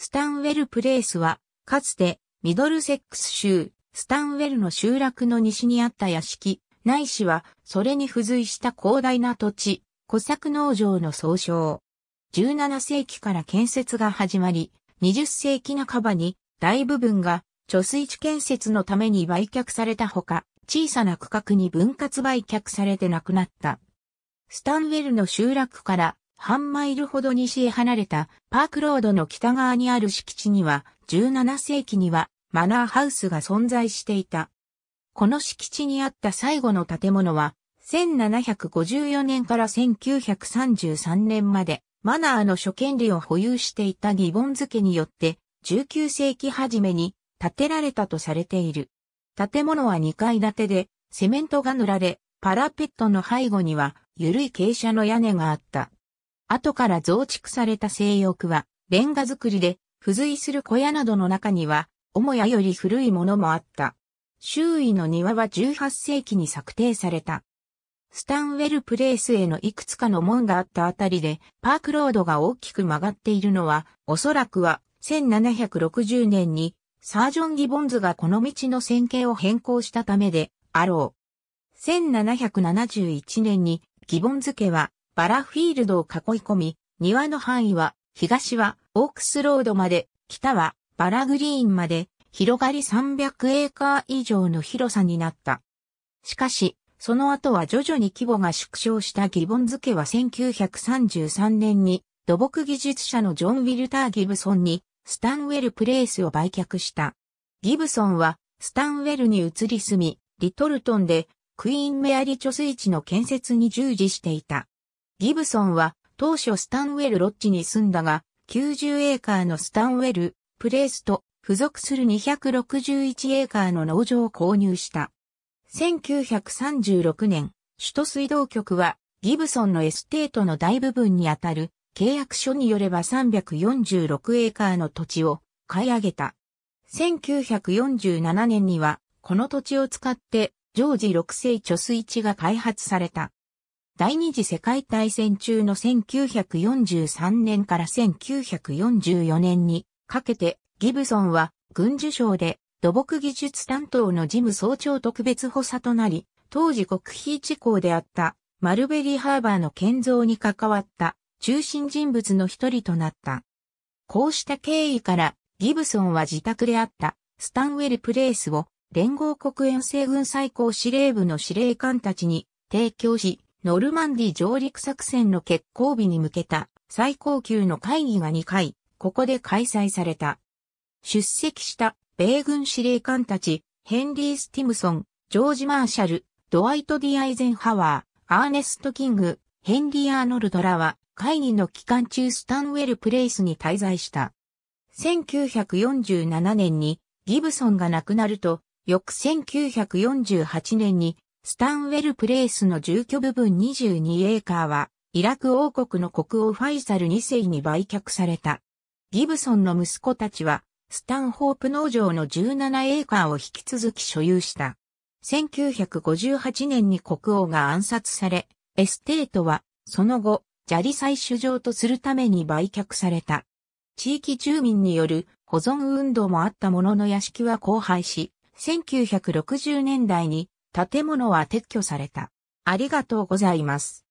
スタンウェルプレイスは、かつて、ミドルセックス州、スタンウェルの集落の西にあった屋敷、ないしは、それに付随した広大な土地、小作農場の総称。17世紀から建設が始まり、20世紀半ばに大部分が貯水池建設のために売却されたほか、小さな区画に分割売却されて亡くなった。スタンウェルの集落から半マイルほど西へ離れたパークロードの北側にある敷地には17世紀にはマナーハウスが存在していた。この敷地にあった最後の建物は1754年から1933年までマナーの諸権利を保有していたギボンズ家によって19世紀初めに建てられたとされている。建物は2階建てでセメントが塗られパラペットの背後には緩い傾斜の屋根があった。後から増築された西翼は、レンガ造りで、付随する小屋などの中には、母屋より古いものもあった。周囲の庭は18世紀に策定された。スタンウェルプレイスへのいくつかの門があったあたりで、パークロードが大きく曲がっているのは、おそらくは1760年にサージョン・ギボンズがこの道の線形を変更したためであろう。1771年にギボンズ家はバラフィールドを囲い込み、庭の範囲は、東はオークスロードまで、北はバラグリーンまで、広がり300エーカー以上の広さになった。しかし、その後は徐々に規模が縮小したギボン付けは1933年に土木技術者のジョン・ウィルター・ギブソンにスタンウェル・プレイスを売却した。ギブソンはスタンウェルに移り住み、リトルトンでクイーン・メアリ貯水池の建設に従事していた。ギブソンは当初スタンウェルロッジに住んだが、90エーカーのスタンウェル、プレースと付属する261エーカーの農場を購入した。1936年、首都水道局はギブソンのエステートの大部分にあたる契約書によれば346エーカーの土地を買い上げた。1947年にはこの土地を使ってジョージ6世貯水池が開発された。第二次世界大戦中の1943年から1944年にかけてギブソンは軍需省で土木技術担当の事務総長特別補佐となり、当時国費地港であったマルベリーハーバーの建造に関わった中心人物の一人となった。こうした経緯からギブソンは自宅であったスタンウェルプレイスを連合国遠征軍最高司令部の司令官たちに提供し、ノルマンディ上陸作戦の決行日に向けた最高級の会議が2回、ここで開催された。出席した米軍司令官たち、ヘンリー・スティムソン、ジョージ・マーシャル、ドワイト・ディ・アイゼンハワー、アーネスト・キング、ヘンリー・アーノルドらは、会議の期間中スタンウェル・プレイスに滞在した。1947年にギブソンが亡くなると、翌1948年にスタンウェルプレイスの住居部分22エーカーは、イラク王国の国王ファイサル2世に売却された。ギブソンの息子たちは、スタンホープ農場の17エーカーを引き続き所有した。1958年に国王が暗殺され、エステートは、その後、砂利採取場とするために売却された。地域住民による保存運動もあったものの屋敷は荒廃し、1960年代に建物は撤去された。ありがとうございます。